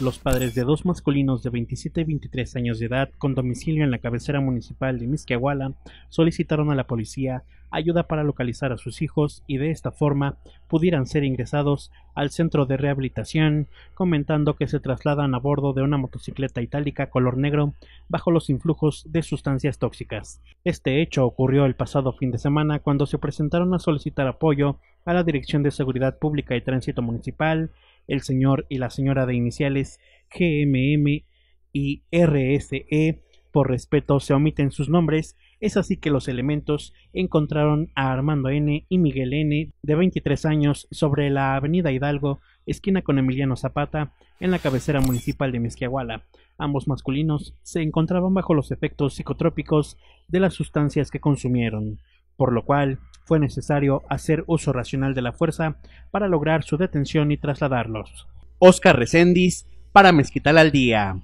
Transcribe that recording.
los padres de dos masculinos de 27 y 23 años de edad con domicilio en la cabecera municipal de Misquiahuala solicitaron a la policía ayuda para localizar a sus hijos y de esta forma pudieran ser ingresados al centro de rehabilitación, comentando que se trasladan a bordo de una motocicleta itálica color negro bajo los influjos de sustancias tóxicas. Este hecho ocurrió el pasado fin de semana cuando se presentaron a solicitar apoyo a la Dirección de Seguridad Pública y Tránsito Municipal, el señor y la señora de iniciales GMM y RSE, por respeto se omiten sus nombres, es así que los elementos encontraron a Armando N y Miguel N, de 23 años, sobre la avenida Hidalgo, esquina con Emiliano Zapata, en la cabecera municipal de Mezquiahuala. Ambos masculinos se encontraban bajo los efectos psicotrópicos de las sustancias que consumieron, por lo cual fue necesario hacer uso racional de la fuerza para lograr su detención y trasladarlos. Oscar Recendis para Mezquital al Día.